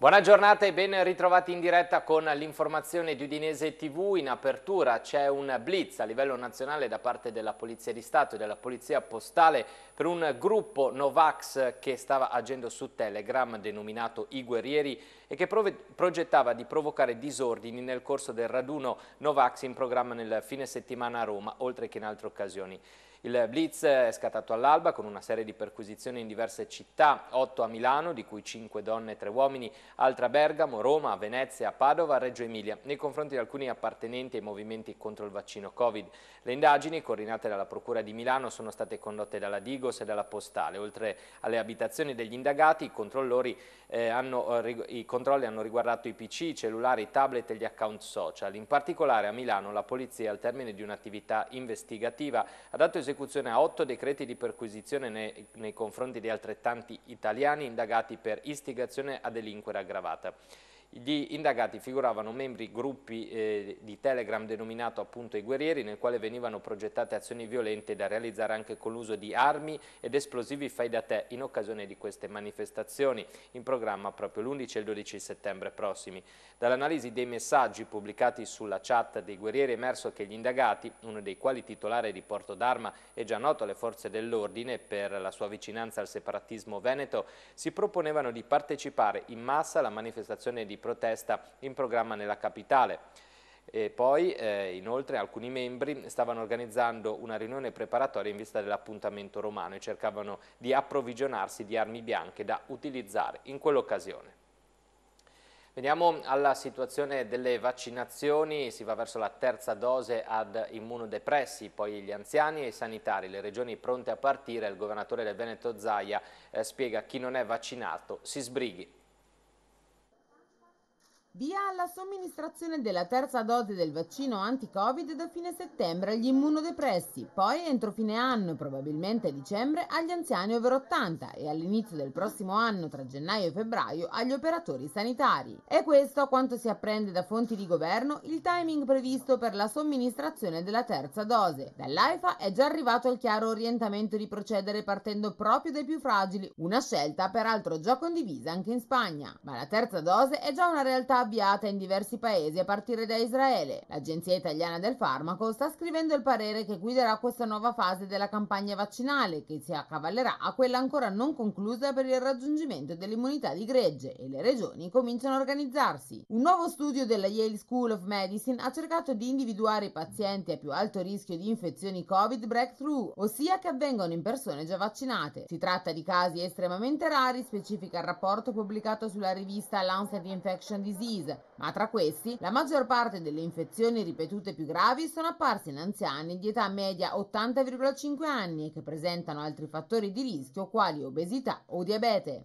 Buona giornata e ben ritrovati in diretta con l'informazione di Udinese TV. In apertura c'è un blitz a livello nazionale da parte della Polizia di Stato e della Polizia Postale per un gruppo Novax che stava agendo su Telegram denominato I Guerrieri e che progettava di provocare disordini nel corso del raduno Novax in programma nel fine settimana a Roma, oltre che in altre occasioni. Il blitz è scattato all'alba con una serie di perquisizioni in diverse città, 8 a Milano, di cui 5 donne e 3 uomini, altra a Bergamo, Roma, Venezia, Padova, Reggio Emilia, nei confronti di alcuni appartenenti ai movimenti contro il vaccino Covid. Le indagini, coordinate dalla Procura di Milano, sono state condotte dalla Digos e dalla Postale. Oltre alle abitazioni degli indagati, i, eh, hanno, eh, i controlli hanno riguardato i PC, i cellulari, i tablet e gli account social. In particolare a Milano la polizia, al termine di un'attività investigativa, ha dato esempio esecuzione a otto decreti di perquisizione nei, nei confronti di altrettanti italiani indagati per istigazione a delinquere aggravata. Gli indagati figuravano membri gruppi eh, di Telegram denominato appunto i guerrieri nel quale venivano progettate azioni violente da realizzare anche con l'uso di armi ed esplosivi fai da te in occasione di queste manifestazioni in programma proprio l'11 e il 12 settembre prossimi. Dall'analisi dei messaggi pubblicati sulla chat dei guerrieri è emerso che gli indagati, uno dei quali titolare di Porto d'Arma e già noto alle forze dell'ordine per la sua vicinanza al separatismo veneto, si proponevano di partecipare in massa alla manifestazione di protesta in programma nella capitale. E poi eh, inoltre alcuni membri stavano organizzando una riunione preparatoria in vista dell'appuntamento romano e cercavano di approvvigionarsi di armi bianche da utilizzare in quell'occasione. Veniamo alla situazione delle vaccinazioni, si va verso la terza dose ad immunodepressi, poi gli anziani e i sanitari, le regioni pronte a partire, il governatore del Veneto Zaia eh, spiega chi non è vaccinato si sbrighi. Via alla somministrazione della terza dose del vaccino anti-Covid da fine settembre agli immunodepressi, poi entro fine anno probabilmente a dicembre agli anziani over 80 e all'inizio del prossimo anno tra gennaio e febbraio agli operatori sanitari. È questo, a quanto si apprende da fonti di governo, il timing previsto per la somministrazione della terza dose. Dall'AIFA è già arrivato il chiaro orientamento di procedere partendo proprio dai più fragili, una scelta peraltro già condivisa anche in Spagna. Ma la terza dose è già una realtà avviata in diversi paesi a partire da Israele. L'Agenzia Italiana del Farmaco sta scrivendo il parere che guiderà questa nuova fase della campagna vaccinale che si accavallerà a quella ancora non conclusa per il raggiungimento dell'immunità di gregge e le regioni cominciano a organizzarsi. Un nuovo studio della Yale School of Medicine ha cercato di individuare i pazienti a più alto rischio di infezioni Covid breakthrough, ossia che avvengono in persone già vaccinate. Si tratta di casi estremamente rari, specifica il rapporto pubblicato sulla rivista Lancet Infection Disease Pisa, ma tra questi la maggior parte delle infezioni ripetute più gravi sono apparse in anziani di età media 80,5 anni che presentano altri fattori di rischio quali obesità o diabete.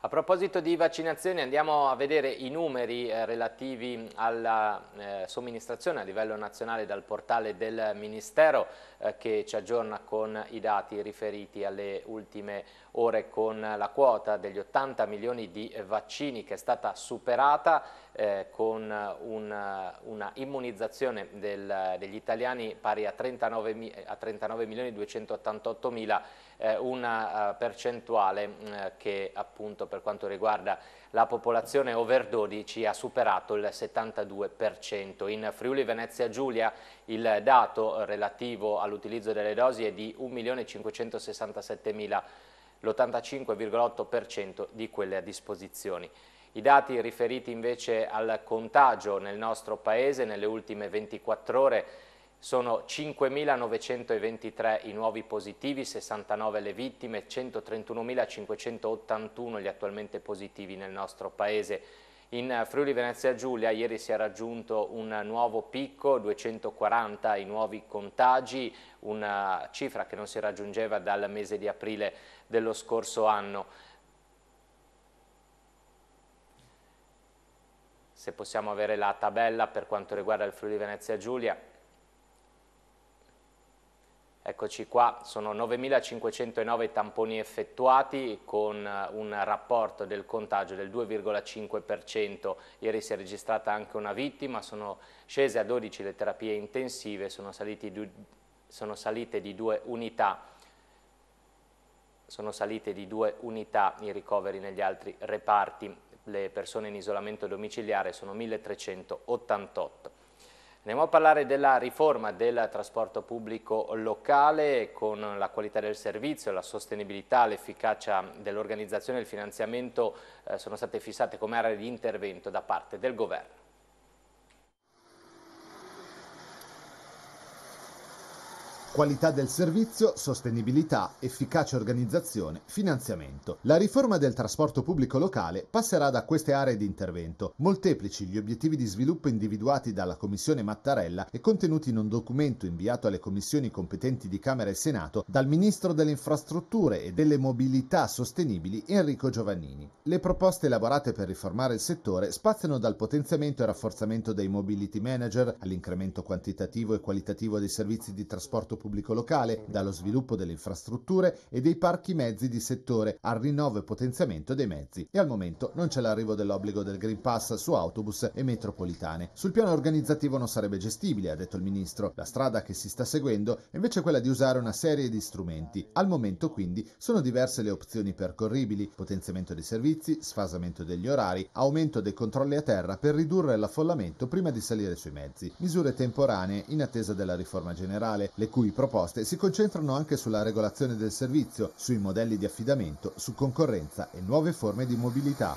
A proposito di vaccinazioni andiamo a vedere i numeri eh, relativi alla eh, somministrazione a livello nazionale dal portale del Ministero eh, che ci aggiorna con i dati riferiti alle ultime ore con la quota degli 80 milioni di vaccini che è stata superata eh, con una, una immunizzazione del, degli italiani pari a 39, a 39 milioni 288 mila, eh, una eh, percentuale eh, che appunto per quanto riguarda la popolazione over 12 ha superato il 72%. In Friuli Venezia Giulia il dato relativo all'utilizzo delle dosi è di 1 milione 567 mila l'85,8% di quelle a disposizione. I dati riferiti invece al contagio nel nostro Paese nelle ultime 24 ore sono 5.923 i nuovi positivi, 69 le vittime, 131.581 gli attualmente positivi nel nostro Paese. In eh, Friuli Venezia Giulia ieri si è raggiunto un nuovo picco, 240 i nuovi contagi, una cifra che non si raggiungeva dal mese di aprile dello scorso anno. Se possiamo avere la tabella per quanto riguarda il Friuli Venezia Giulia, Eccoci qua, sono 9.509 tamponi effettuati con eh, un rapporto del contagio del 2,5%. Ieri si è registrata anche una vittima, sono scese a 12 le terapie intensive, sono, di, sono, di unità, sono salite di due unità i ricoveri negli altri reparti. Le persone in isolamento domiciliare sono 1.388. Andiamo a parlare della riforma del trasporto pubblico locale con la qualità del servizio, la sostenibilità, l'efficacia dell'organizzazione e il finanziamento eh, sono state fissate come aree di intervento da parte del governo. Qualità del servizio, sostenibilità, efficace organizzazione, finanziamento. La riforma del trasporto pubblico locale passerà da queste aree di intervento. Molteplici gli obiettivi di sviluppo individuati dalla Commissione Mattarella e contenuti in un documento inviato alle commissioni competenti di Camera e Senato dal Ministro delle Infrastrutture e delle Mobilità Sostenibili Enrico Giovannini. Le proposte elaborate per riformare il settore spaziano dal potenziamento e rafforzamento dei mobility manager all'incremento quantitativo e qualitativo dei servizi di trasporto pubblico pubblico locale, dallo sviluppo delle infrastrutture e dei parchi mezzi di settore, al rinnovo e potenziamento dei mezzi. E al momento non c'è l'arrivo dell'obbligo del Green Pass su autobus e metropolitane. Sul piano organizzativo non sarebbe gestibile, ha detto il ministro. La strada che si sta seguendo è invece quella di usare una serie di strumenti. Al momento quindi sono diverse le opzioni percorribili, potenziamento dei servizi, sfasamento degli orari, aumento dei controlli a terra per ridurre l'affollamento prima di salire sui mezzi, misure temporanee in attesa della riforma generale, le cui proposte si concentrano anche sulla regolazione del servizio, sui modelli di affidamento, su concorrenza e nuove forme di mobilità.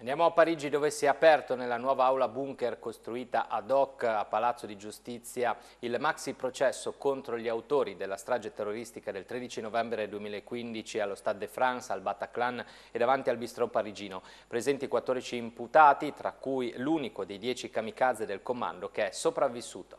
Andiamo a Parigi dove si è aperto nella nuova aula bunker costruita ad hoc a Palazzo di Giustizia il maxi processo contro gli autori della strage terroristica del 13 novembre 2015 allo Stade de France, al Bataclan e davanti al bistrò parigino. Presenti 14 imputati, tra cui l'unico dei 10 kamikaze del comando che è sopravvissuto.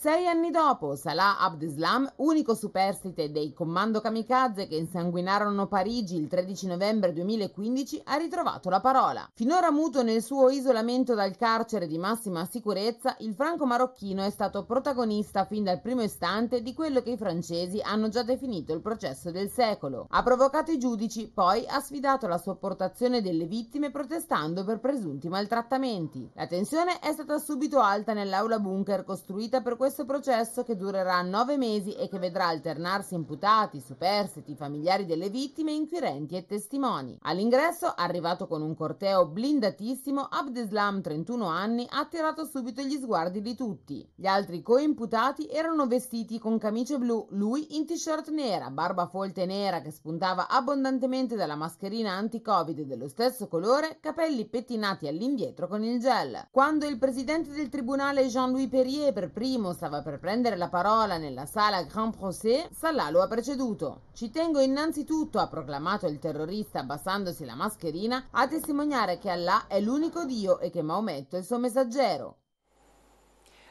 Sei anni dopo, Salah Abdeslam, unico superstite dei Commando Kamikaze che insanguinarono Parigi il 13 novembre 2015, ha ritrovato la parola. Finora muto nel suo isolamento dal carcere di massima sicurezza, il franco-marocchino è stato protagonista fin dal primo istante di quello che i francesi hanno già definito il processo del secolo. Ha provocato i giudici, poi ha sfidato la sopportazione delle vittime protestando per presunti maltrattamenti. La tensione è stata subito alta nell'aula bunker costruita per questo questo processo, che durerà nove mesi e che vedrà alternarsi imputati, superstiti, familiari delle vittime, inquirenti e testimoni. All'ingresso, arrivato con un corteo blindatissimo, Abdeslam, 31 anni, ha attirato subito gli sguardi di tutti. Gli altri coimputati erano vestiti con camicie blu, lui in t-shirt nera, barba folte nera che spuntava abbondantemente dalla mascherina anti-covid dello stesso colore, capelli pettinati all'indietro con il gel. Quando il presidente del tribunale Jean-Louis Perrier per primo stava per prendere la parola nella sala Grand Procès, Salah lo ha preceduto. Ci tengo innanzitutto, ha proclamato il terrorista abbassandosi la mascherina, a testimoniare che Allah è l'unico Dio e che Maometto è il suo messaggero.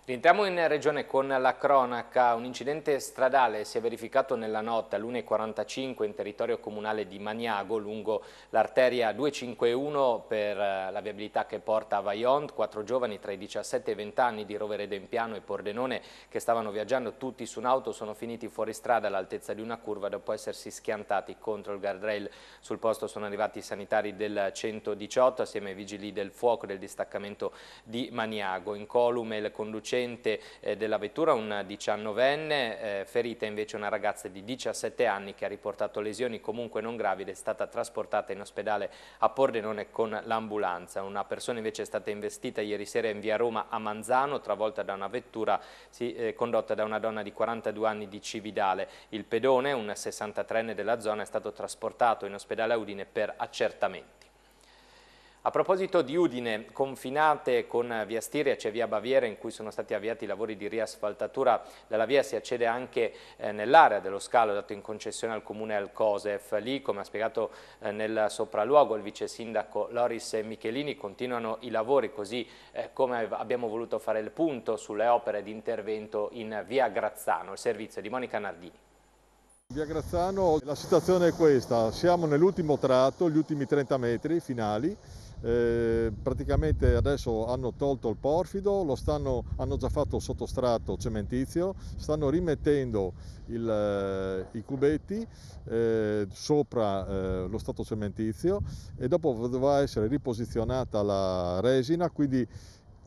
Rientriamo in regione con la cronaca. Un incidente stradale si è verificato nella notte alle 1.45 in territorio comunale di Maniago lungo l'arteria 251 per eh, la viabilità che porta a Vajont. Quattro giovani tra i 17 e i 20 anni di Rovere Dempiano e Pordenone che stavano viaggiando tutti su un'auto sono finiti fuori strada all'altezza di una curva dopo essersi schiantati contro il guardrail. Sul posto sono arrivati i sanitari del 118 assieme ai vigili del fuoco del distaccamento di Maniago. In colume il conducente conducente eh, della vettura, un 19enne, eh, ferita invece una ragazza di 17 anni che ha riportato lesioni comunque non gravi ed è stata trasportata in ospedale a Pordenone con l'ambulanza. Una persona invece è stata investita ieri sera in via Roma a Manzano, travolta da una vettura eh, condotta da una donna di 42 anni di Cividale. Il pedone, un 63enne della zona, è stato trasportato in ospedale a Udine per accertamenti. A proposito di Udine, confinate con via Stiria c'è via Baviera in cui sono stati avviati i lavori di riasfaltatura dalla via, si accede anche eh, nell'area dello scalo dato in concessione al comune Alcosef. Lì, come ha spiegato eh, nel sopralluogo il vice sindaco Loris Michelini, continuano i lavori così eh, come abbiamo voluto fare il punto sulle opere di intervento in via Grazzano. Il servizio di Monica Nardini. Via Grazzano la situazione è questa, siamo nell'ultimo tratto, gli ultimi 30 metri finali eh, praticamente adesso hanno tolto il porfido, stanno, hanno già fatto il sottostrato cementizio, stanno rimettendo il, eh, i cubetti eh, sopra eh, lo stato cementizio e dopo dovrà essere riposizionata la resina, quindi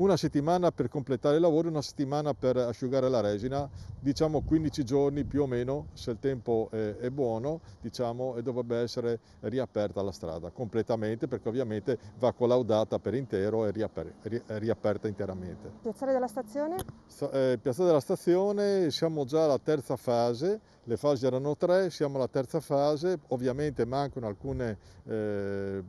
una settimana per completare i lavori, una settimana per asciugare la resina, diciamo 15 giorni più o meno, se il tempo è, è buono, diciamo, e dovrebbe essere riaperta la strada completamente, perché ovviamente va collaudata per intero e riaper ri riaperta interamente. Piazzale della stazione? Sta eh, piazzale della stazione, siamo già alla terza fase, le fasi erano tre, siamo alla terza fase, ovviamente mancano alcune eh,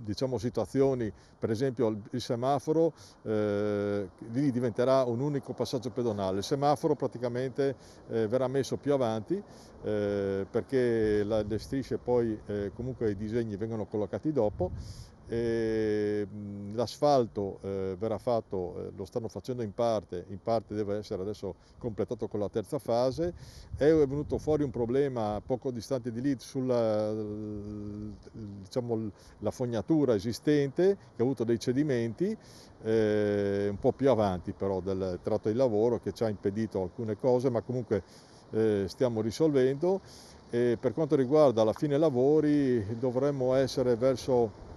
diciamo, situazioni, per esempio il semaforo, eh, lì diventerà un unico passaggio pedonale. Il semaforo praticamente eh, verrà messo più avanti eh, perché la, le strisce poi eh, comunque i disegni vengono collocati dopo l'asfalto eh, verrà fatto, eh, lo stanno facendo in parte, in parte deve essere adesso completato con la terza fase, è venuto fuori un problema poco distante di lì sulla diciamo, la fognatura esistente che ha avuto dei cedimenti, eh, un po' più avanti però del tratto di lavoro che ci ha impedito alcune cose, ma comunque eh, stiamo risolvendo. E per quanto riguarda la fine lavori dovremmo essere verso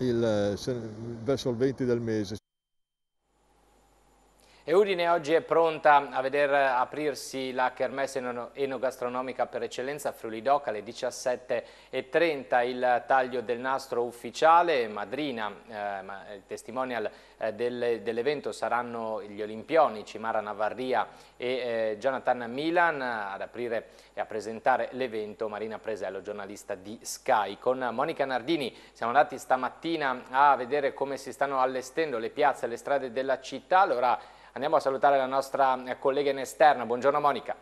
il, eh, verso il 20 del mese. E Udine oggi è pronta a vedere aprirsi la kermesse enogastronomica per eccellenza Friuli Doc alle 17.30 il taglio del nastro ufficiale, madrina, eh, eh, il testimonial eh, del, dell'evento saranno gli olimpionici Mara Navarria e eh, Jonathan Milan ad aprire e a presentare l'evento Marina Presello, giornalista di Sky. Con Monica Nardini siamo andati stamattina a vedere come si stanno allestendo le piazze e le strade della città, allora Andiamo a salutare la nostra eh, collega in esterna, buongiorno Monica.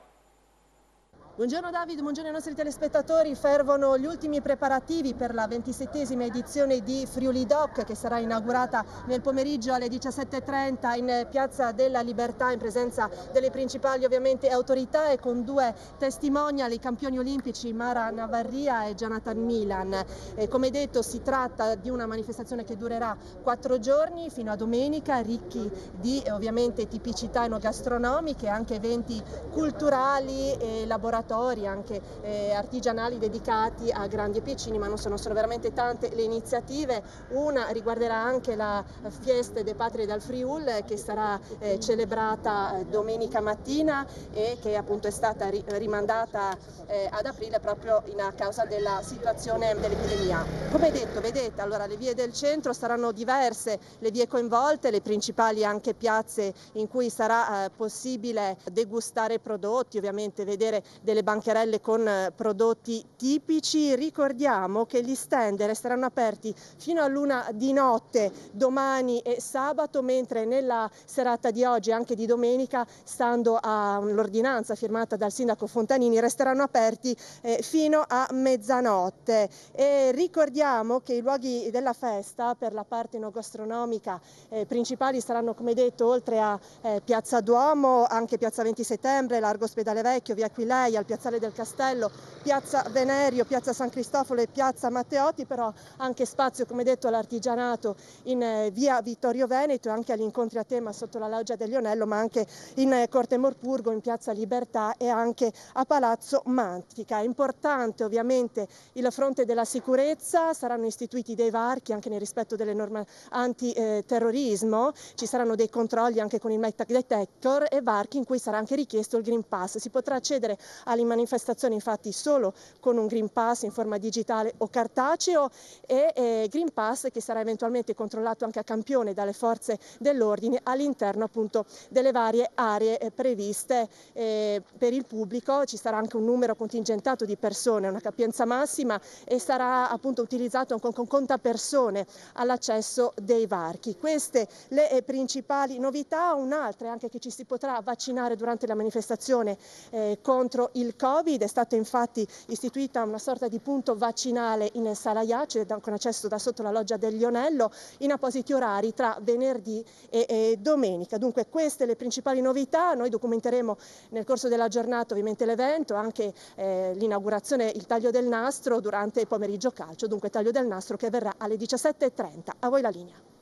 Buongiorno Davide, buongiorno ai nostri telespettatori. Fervono gli ultimi preparativi per la ventisettesima edizione di Friuli Doc che sarà inaugurata nel pomeriggio alle 17.30 in Piazza della Libertà in presenza delle principali ovviamente autorità e con due testimonial, i campioni olimpici Mara Navarria e Jonathan Milan. E come detto si tratta di una manifestazione che durerà quattro giorni fino a domenica, ricchi di ovviamente tipicità enogastronomiche, anche eventi culturali e laboratori laboratori anche eh, artigianali dedicati a grandi e piccini, ma non sono, sono veramente tante le iniziative. Una riguarderà anche la Fiesta dei Patri dal Friul eh, che sarà eh, celebrata eh, domenica mattina e che appunto è stata ri rimandata eh, ad aprile proprio in, a causa della situazione dell'epidemia. Come detto, vedete, allora le vie del centro saranno diverse, le vie coinvolte, le principali anche piazze in cui sarà eh, possibile degustare prodotti, ovviamente vedere delle delle bancherelle con eh, prodotti tipici. Ricordiamo che gli stand resteranno aperti fino a luna di notte domani e sabato, mentre nella serata di oggi e anche di domenica, stando all'ordinanza mm, firmata dal sindaco Fontanini, resteranno aperti eh, fino a mezzanotte. E ricordiamo che i luoghi della festa per la parte no gastronomica eh, principali saranno, come detto, oltre a Piazza Duomo, anche Piazza 20 Settembre, Largo Ospedale Vecchio, Via Aquileia, Piazzale del Castello, Piazza Venerio, Piazza San Cristofolo e Piazza Matteotti, però anche spazio, come detto, all'artigianato in eh, via Vittorio Veneto e anche agli incontri a tema sotto la loggia del Lionello, ma anche in eh, Corte Morpurgo, in Piazza Libertà e anche a Palazzo Mantica. È importante ovviamente il fronte della sicurezza, saranno istituiti dei varchi anche nel rispetto delle norme antiterrorismo, ci saranno dei controlli anche con il Metal Detector e varchi in cui sarà anche richiesto il Green Pass. Si potrà accedere alla Tali manifestazioni infatti solo con un Green Pass in forma digitale o cartaceo e eh, Green Pass che sarà eventualmente controllato anche a campione dalle forze dell'ordine all'interno appunto delle varie aree eh, previste eh, per il pubblico. Ci sarà anche un numero contingentato di persone, una capienza massima e sarà appunto utilizzato anche con conta persone all'accesso dei varchi. Queste le eh, principali novità, un'altra è anche che ci si potrà vaccinare durante la manifestazione eh, contro il il Covid, è stata infatti istituita una sorta di punto vaccinale in Sala Iace con accesso da sotto la loggia del Lionello in appositi orari tra venerdì e, e domenica. Dunque queste le principali novità, noi documenteremo nel corso della giornata ovviamente l'evento, anche eh, l'inaugurazione, il taglio del nastro durante il pomeriggio calcio, dunque taglio del nastro che verrà alle 17.30. A voi la linea.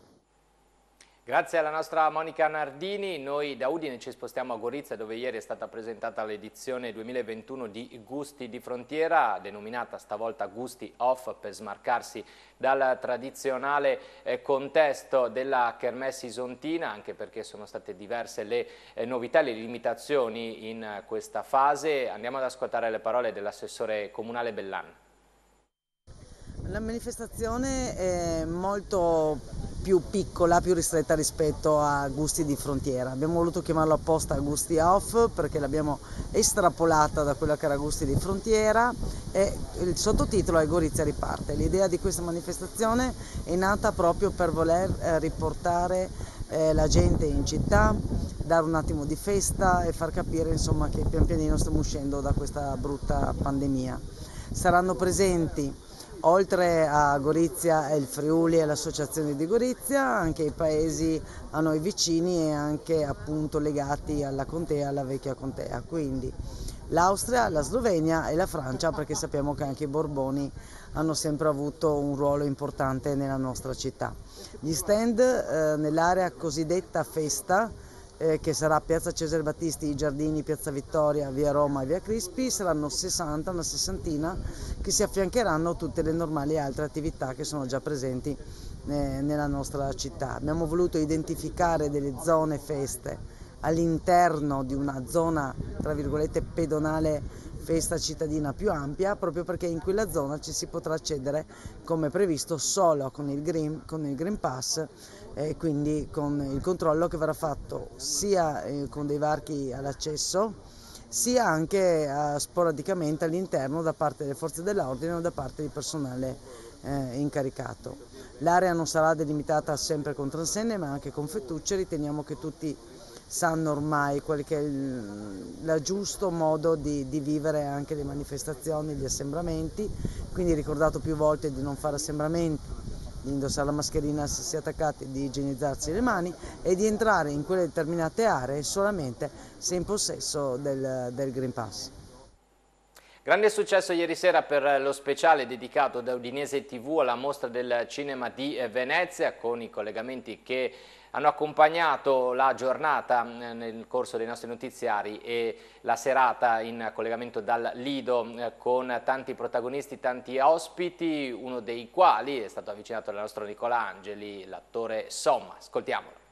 Grazie alla nostra Monica Nardini, noi da Udine ci spostiamo a Gorizia dove ieri è stata presentata l'edizione 2021 di Gusti di Frontiera, denominata stavolta Gusti Off per smarcarsi dal tradizionale eh, contesto della Kermessi Isontina, anche perché sono state diverse le eh, novità e le limitazioni in questa fase. Andiamo ad ascoltare le parole dell'assessore comunale Bellan. La manifestazione è molto più piccola, più ristretta rispetto a gusti di frontiera. Abbiamo voluto chiamarlo apposta gusti off perché l'abbiamo estrapolata da quella che era gusti di frontiera e il sottotitolo è Gorizia riparte. L'idea di questa manifestazione è nata proprio per voler eh, riportare eh, la gente in città, dare un attimo di festa e far capire insomma, che pian pianino stiamo uscendo da questa brutta pandemia. Saranno presenti Oltre a Gorizia e il Friuli e l'associazione di Gorizia, anche i paesi a noi vicini e anche appunto legati alla contea, alla vecchia contea. Quindi l'Austria, la Slovenia e la Francia, perché sappiamo che anche i Borboni hanno sempre avuto un ruolo importante nella nostra città. Gli stand eh, nell'area cosiddetta festa eh, che sarà Piazza Cesare Battisti, i Giardini, Piazza Vittoria, via Roma e via Crispi, saranno 60, una sessantina, che si affiancheranno a tutte le normali altre attività che sono già presenti eh, nella nostra città. Abbiamo voluto identificare delle zone feste all'interno di una zona, tra virgolette, pedonale festa cittadina più ampia, proprio perché in quella zona ci si potrà accedere, come previsto, solo con il Green, con il green Pass e quindi con il controllo che verrà fatto sia eh, con dei varchi all'accesso sia anche eh, sporadicamente all'interno da parte delle forze dell'ordine o da parte di personale eh, incaricato. L'area non sarà delimitata sempre con transenne ma anche con fettucce, riteniamo che tutti sanno ormai qual è il, il giusto modo di, di, vivere anche le manifestazioni, gli assembramenti, quindi ricordato più volte di non fare assembramenti di indossare la mascherina se si è attaccati, di igienizzarsi le mani e di entrare in quelle determinate aree solamente se in possesso del, del Green Pass. Grande successo ieri sera per lo speciale dedicato da Udinese TV alla mostra del cinema di Venezia con i collegamenti che hanno accompagnato la giornata mm, nel corso dei nostri notiziari e la serata in collegamento dal Lido eh, con tanti protagonisti, tanti ospiti, uno dei quali è stato avvicinato dal nostro Nicola Angeli, l'attore Somma. Ascoltiamolo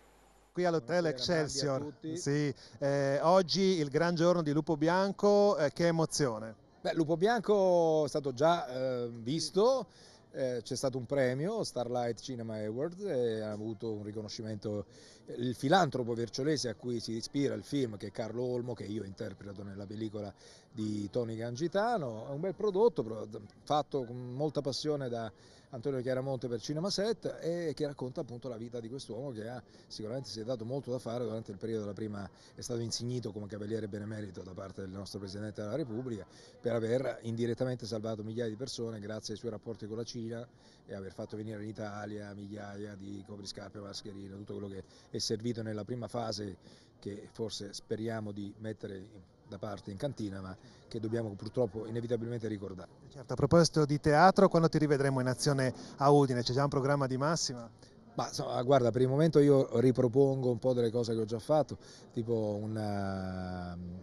qui all'hotel Excelsior. Sì, eh, oggi il gran giorno di Lupo Bianco, eh, che emozione. Beh, Lupo Bianco è stato già eh, visto, eh, c'è stato un premio, Starlight Cinema Award, e ha avuto un riconoscimento eh, il filantropo verciolese a cui si ispira il film, che è Carlo Olmo, che io interpreto nella pellicola di Tony Gangitano. È un bel prodotto fatto con molta passione da Antonio Chiaramonte per Cinema 7 e che racconta appunto la vita di quest'uomo che ha, sicuramente si è dato molto da fare durante il periodo della prima, è stato insignito come cavaliere benemerito da parte del nostro Presidente della Repubblica per aver indirettamente salvato migliaia di persone grazie ai suoi rapporti con la Cina e aver fatto venire in Italia migliaia di copriscarpe, mascherine, tutto quello che è servito nella prima fase che forse speriamo di mettere in da parte in cantina, ma che dobbiamo purtroppo inevitabilmente ricordare. Certo, a proposito di teatro, quando ti rivedremo in azione a Udine? C'è già un programma di massima? Ma insomma, ah, guarda, per il momento io ripropongo un po' delle cose che ho già fatto, tipo una, ehm,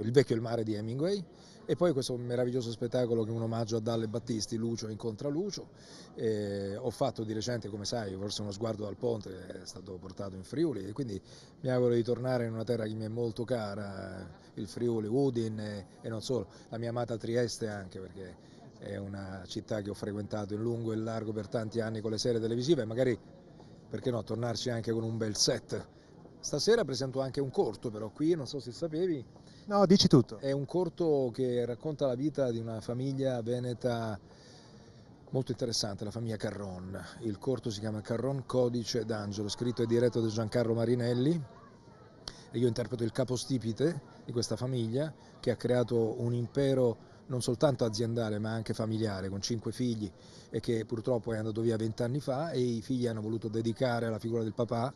Il vecchio il mare di Hemingway, e poi questo meraviglioso spettacolo che è un omaggio a Dalle Battisti, Lucio incontra Lucio. E ho fatto di recente, come sai, forse uno sguardo dal ponte, è stato portato in Friuli e quindi mi auguro di tornare in una terra che mi è molto cara, il Friuli, Udin e, e non solo, la mia amata Trieste anche perché è una città che ho frequentato in lungo e in largo per tanti anni con le serie televisive, e magari perché no, tornarci anche con un bel set. Stasera presento anche un corto, però qui non so se sapevi, No, dici tutto. È un corto che racconta la vita di una famiglia veneta molto interessante, la famiglia Carron. Il corto si chiama Carron Codice d'Angelo, scritto e diretto da Giancarlo Marinelli e io interpreto il capostipite di questa famiglia che ha creato un impero non soltanto aziendale ma anche familiare con cinque figli e che purtroppo è andato via vent'anni fa e i figli hanno voluto dedicare alla figura del papà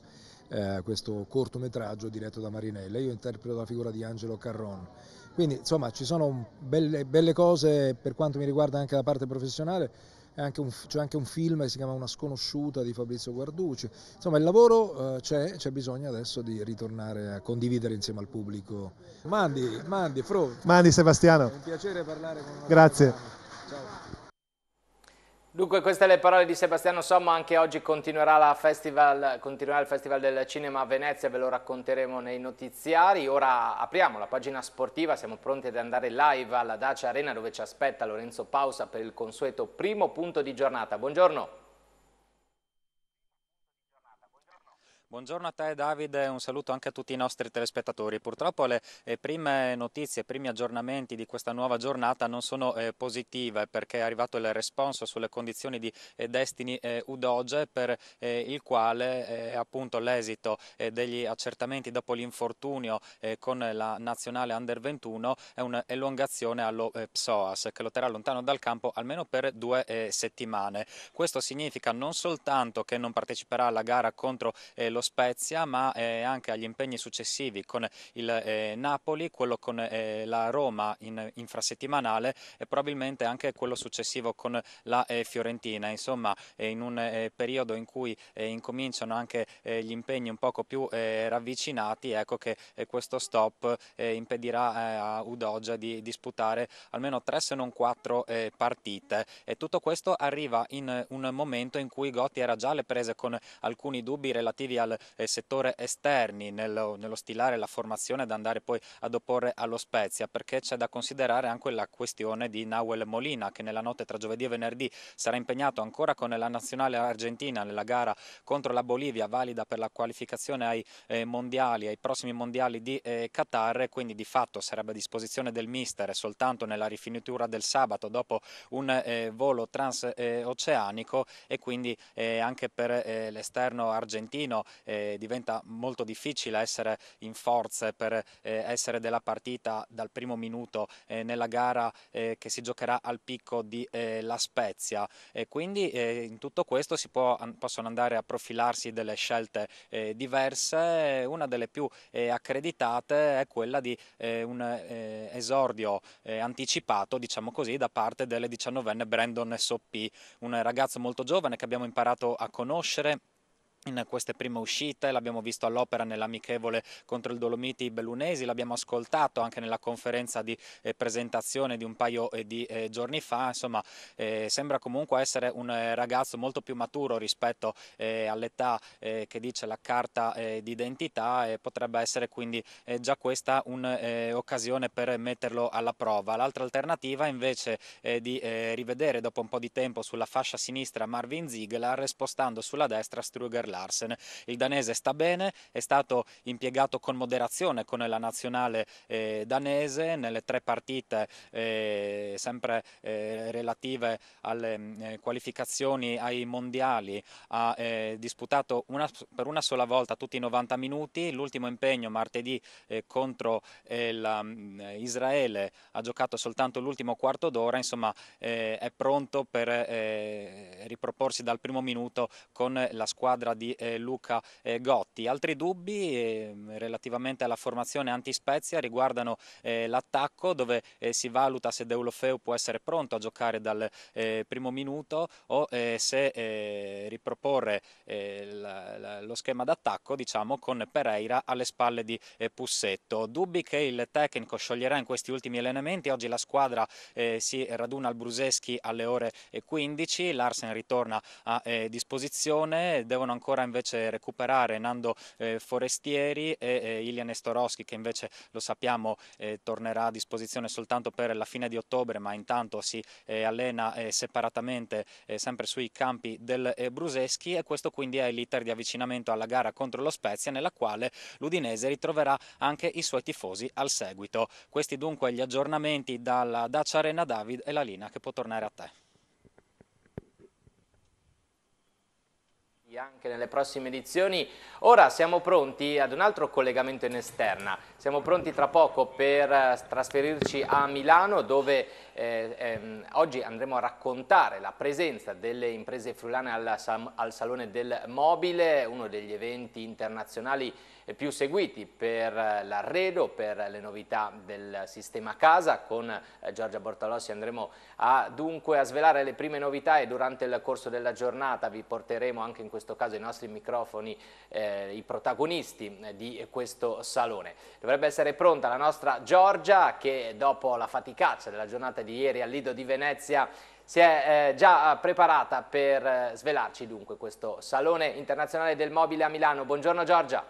eh, questo cortometraggio diretto da Marinella. Io interpreto la figura di Angelo Carron. Quindi insomma ci sono belle, belle cose per quanto mi riguarda anche la parte professionale. Anche un, c'è anche un film che si chiama Una sconosciuta di Fabrizio Guarducci. Insomma, il lavoro eh, c'è, c'è bisogno adesso di ritornare a condividere insieme al pubblico. Mandi, Mandi, Fro. Mandi, Sebastiano. È un piacere parlare con voi. Grazie. Ciao. Dunque queste le parole di Sebastiano Sommo, anche oggi continuerà, festival, continuerà, il Festival del Cinema a Venezia, ve lo racconteremo nei notiziari. Ora apriamo la pagina sportiva, siamo pronti ad andare live alla Dacia Arena dove ci aspetta Lorenzo Pausa per il consueto primo punto di giornata. Buongiorno. Buongiorno a te Davide, un saluto anche a tutti i nostri telespettatori. Purtroppo le eh, prime notizie, i primi aggiornamenti di questa nuova giornata non sono eh, positive perché è arrivato il responso sulle condizioni di eh, Destiny Udoge per il quale appunto l'esito degli accertamenti dopo l'infortunio con la nazionale Under 21 è un'elongazione allo PSOAS che lo terrà lontano dal campo almeno per due settimane. Questo significa non soltanto che non parteciperà alla gara contro lo lo Spezia ma eh, anche agli impegni successivi con il eh, Napoli, quello con eh, la Roma in infrasettimanale e probabilmente anche quello successivo con la eh, Fiorentina. Insomma in un eh, periodo in cui eh, incominciano anche gli impegni un poco più ravvicinati ecco che questo stop impedirà a Udogia di disputare almeno tre se non quattro partite e tutto questo arriva in un momento in cui Gotti era già alle prese con alcuni dubbi relativi al dal eh, settore esterni nello, nello stilare la formazione da andare poi ad opporre allo Spezia perché c'è da considerare anche la questione di Nahuel Molina che nella notte tra giovedì e venerdì sarà impegnato ancora con la nazionale argentina nella gara contro la Bolivia valida per la qualificazione ai eh, mondiali, ai prossimi mondiali di eh, Qatar quindi di fatto sarebbe a disposizione del mister soltanto nella rifinitura del sabato dopo un eh, volo transoceanico e quindi eh, anche per eh, l'esterno argentino eh, diventa molto difficile essere in forze per eh, essere della partita dal primo minuto eh, nella gara eh, che si giocherà al picco di eh, La Spezia e quindi eh, in tutto questo si può, possono andare a profilarsi delle scelte diverse, una delle più accreditate è quella di un esordio anticipato diciamo così da parte del 19enne Brandon Soppi, un ragazzo molto giovane che abbiamo imparato a conoscere in queste prime uscite, l'abbiamo visto all'opera nell'amichevole contro il Dolomiti Bellunesi, l'abbiamo ascoltato anche nella conferenza di eh, presentazione di un paio eh, di eh, giorni fa, insomma eh, sembra comunque essere un eh, ragazzo molto più maturo rispetto eh, all'età che dice la carta d'identità e potrebbe essere quindi già questa un'occasione per metterlo alla prova. L'altra alternativa invece è di rivedere dopo un po' di tempo sulla fascia sinistra Marvin Ziegler spostando sulla destra Struger Larsen. Il danese sta bene, è stato impiegato con moderazione con la nazionale eh, danese nelle tre partite eh, sempre eh, relative alle mm, eh, qualificazioni ai mondiali ha eh, disputato una, per una sola volta tutti i 90 minuti, l'ultimo impegno martedì eh, contro la, mm, Israele ha giocato soltanto l'ultimo quarto d'ora, insomma è pronto per riproporsi dal primo minuto con la squadra di di eh, Luca eh, Gotti. Altri dubbi ehm, relativamente alla formazione antispezia riguardano eh, l'attacco dove si valuta se Deulofeu può essere pronto a giocare dal primo minuto o se riproporre lo schema d'attacco diciamo, con Pereira alle spalle di Pussetto. Dubbi che il tecnico scioglierà in questi ultimi allenamenti. Oggi la squadra si raduna al Bruseschi alle ore 15, l'Arsen ritorna a disposizione, devono ancora ancora invece recuperare Nando eh, Forestieri e Ilian Nestorowski che invece lo sappiamo eh, tornerà a disposizione soltanto per la fine di ottobre ma intanto si eh, allena eh, separatamente sempre sui campi del Bruseschi e questo quindi è l'iter di avvicinamento alla gara contro lo Spezia nella quale l'Udinese ritroverà anche i suoi tifosi al seguito. Questi dunque gli aggiornamenti dalla Dacia Arena David e la Lina che può tornare a te. anche nelle prossime edizioni. Ora siamo pronti ad un altro collegamento in esterna, siamo pronti tra poco per eh, trasferirci a Milano dove eh, ehm, oggi andremo a raccontare la presenza delle imprese friulane al, al Salone del Mobile, uno degli eventi internazionali più seguiti per l'arredo, per le novità del sistema casa. Con eh, Giorgia Bortolossi andremo a, dunque a svelare le prime novità e durante il corso della giornata vi porteremo anche in questo caso i nostri microfoni eh, i protagonisti eh, di questo salone. Dovrebbe essere pronta la nostra Giorgia che dopo la faticaccia della giornata di ieri al Lido di Venezia si è eh, già eh, preparata per eh, svelarci dunque questo Salone Internazionale del Mobile a Milano. Buongiorno Giorgia.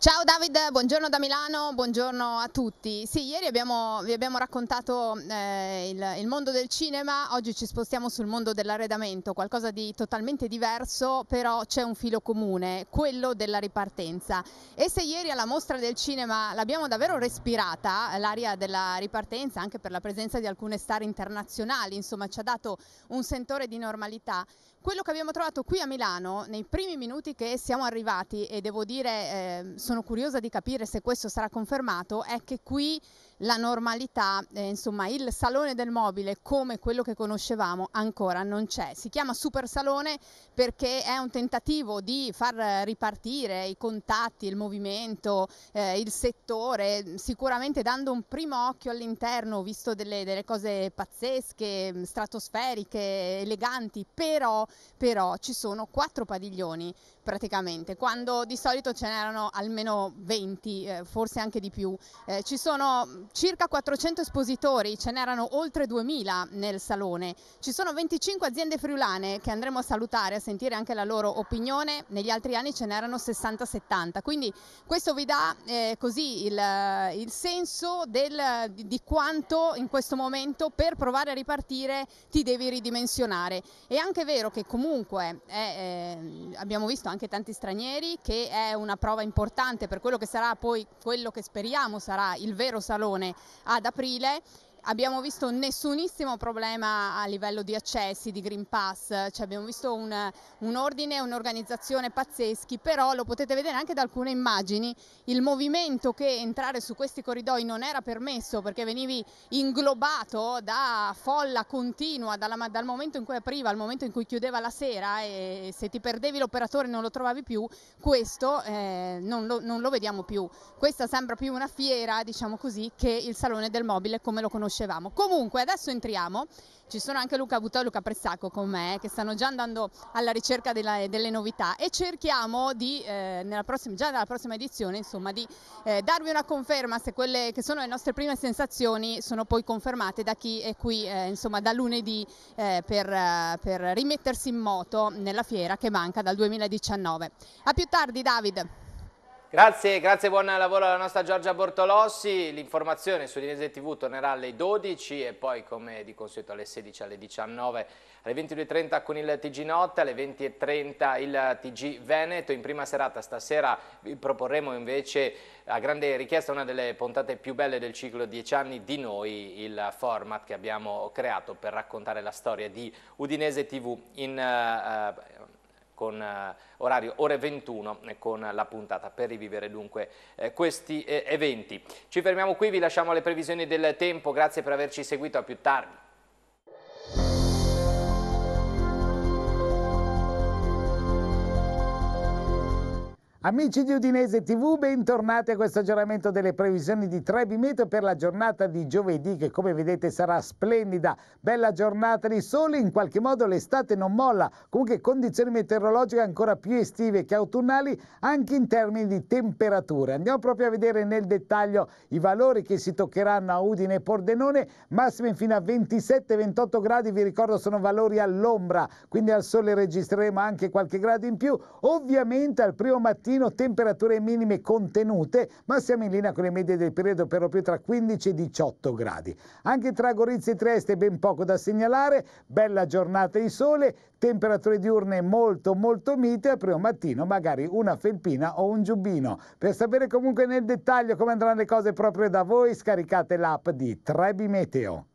Ciao David, buongiorno da Milano, buongiorno a tutti. Sì, ieri abbiamo, vi abbiamo raccontato eh, il, il, mondo del cinema, oggi ci spostiamo sul mondo dell'arredamento, qualcosa di totalmente diverso, però c'è un filo comune, quello della ripartenza. E se ieri alla mostra del cinema l'abbiamo davvero respirata, l'aria della ripartenza, anche per la presenza di alcune star internazionali, insomma ci ha dato un sentore di normalità, quello che abbiamo trovato qui a Milano nei primi minuti che siamo arrivati e devo dire eh, sono curiosa di capire se questo sarà confermato è che qui la normalità, eh, insomma il salone del mobile come quello che conoscevamo ancora non c'è. Si chiama Super Salone perché è un tentativo di far ripartire i contatti, il movimento, eh, il settore, sicuramente dando un primo occhio all'interno, visto delle, delle cose pazzesche, stratosferiche, eleganti, però, però ci sono quattro padiglioni praticamente, quando di solito ce n'erano almeno 20, eh, forse anche di più. Eh, ci sono circa 400 espositori, ce n'erano oltre 2000 nel salone. Ci sono 25 aziende friulane che andremo a salutare, a sentire anche la loro opinione. Negli altri anni ce n'erano 60-70, quindi questo vi dà eh, così il, eh, il senso del, di quanto in questo momento per provare a ripartire ti devi ridimensionare. È anche vero che comunque eh, eh, abbiamo visto anche anche tanti stranieri, che è una prova importante per quello che sarà poi quello che speriamo sarà il vero salone ad aprile abbiamo visto nessunissimo problema a livello di accessi, di Green Pass, cioè abbiamo visto un, un ordine, un'organizzazione pazzeschi, però lo potete vedere anche da alcune immagini, il movimento che entrare su questi corridoi non era permesso perché venivi inglobato da folla continua dalla, dal momento in cui apriva al momento in cui chiudeva la sera e se ti perdevi l'operatore non lo trovavi più, questo eh, non, lo, non lo vediamo più. Questa sembra più una fiera, diciamo così, che il Salone del Mobile come lo conosciamo conoscevamo. Comunque adesso entriamo, ci sono anche Luca Buttò e Luca Pressacco con me che stanno già andando alla ricerca della, delle novità e cerchiamo di, eh, nella prossima, già nella prossima edizione, insomma, di eh, darvi una conferma se quelle che sono le nostre prime sensazioni sono poi confermate da chi è qui, eh, insomma, da lunedì eh, per, eh, per rimettersi in moto nella fiera che manca dal 2019. A più tardi David! Grazie, grazie, buon lavoro alla nostra Giorgia Bortolossi. L'informazione su Dinese TV tornerà alle 12 e poi come di consueto alle 16, alle 19, alle 22.30 con il TG Notte, alle 20.30 il TG Veneto. In prima serata stasera vi proporremo invece a grande richiesta una delle puntate più belle del ciclo 10 anni di noi, il format che abbiamo creato per raccontare la storia di Udinese TV in uh, con eh, orario ore 21 eh, con la puntata per rivivere dunque eh, questi eh, eventi. Ci fermiamo qui, vi lasciamo alle previsioni del tempo, grazie per averci seguito, a più tardi. Amici di Udinese TV, bentornati a questo aggiornamento delle previsioni di Trebimeto per la giornata di giovedì che come vedete sarà splendida, bella giornata di sole, in qualche modo l'estate non molla, comunque condizioni meteorologiche ancora più estive che autunnali anche in termini di temperature. Andiamo proprio a vedere nel dettaglio i valori che si toccheranno a Udine e Pordenone, massime fino a 27-28 gradi, vi ricordo sono valori all'ombra, quindi al sole registreremo anche qualche grado in più, ovviamente al primo mattino mattino, temperature minime contenute, ma siamo in linea con le medie del periodo per lo più tra 15 e 18 gradi. Anche tra Gorizia e Trieste ben poco da segnalare, bella giornata di sole, temperature diurne molto molto mite, al primo mattino magari una felpina o un giubbino. Per sapere comunque nel dettaglio come andranno le cose proprio da voi, scaricate l'app di Trebi Meteo.